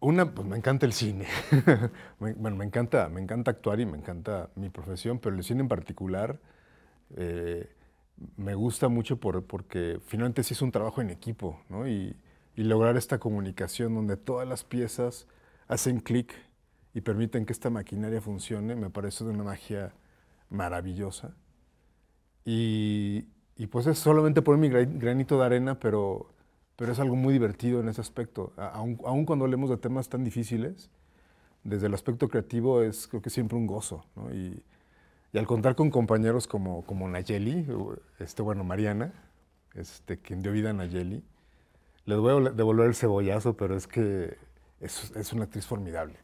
Una, pues me encanta el cine. bueno, me encanta, me encanta actuar y me encanta mi profesión, pero el cine en particular eh, me gusta mucho por, porque finalmente sí es un trabajo en equipo, ¿no? Y, lograr esta comunicación donde todas las piezas hacen clic y permiten que esta maquinaria funcione, me parece de una magia maravillosa. Y, y pues es solamente poner mi granito de arena, pero pero es algo muy divertido en ese aspecto. Aun, cuando hablemos de temas tan difíciles, desde el aspecto creativo es creo que siempre un gozo. Y, al contar con compañeros como, como Nayeli, este, bueno, Mariana, este, quien dio vida a Nayeli, le voy a devolver el cebollazo, pero es que es, es una actriz formidable.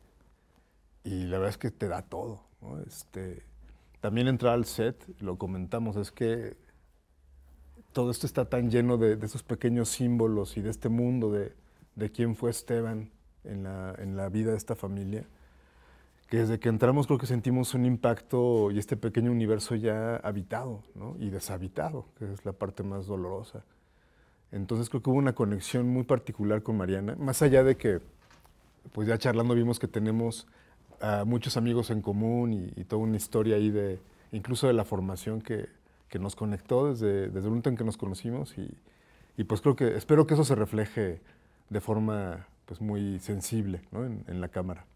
Y la verdad es que te da todo. Este, también entrar al set, lo comentamos, es que todo esto está tan lleno de, esos pequeños símbolos y de este mundo de, quién fue Esteban en la, en la, vida de esta familia, que desde que entramos creo que sentimos un impacto y este pequeño universo ya habitado y deshabitado, que es la parte más dolorosa. Entonces creo que hubo una conexión muy particular con Mariana, más allá de que, pues ya charlando vimos que tenemos a muchos amigos en común y, y toda una historia ahí de, incluso de la formación que, que nos conectó desde, el momento en que nos conocimos y, pues creo que espero que eso se refleje de forma pues muy sensible en la cámara.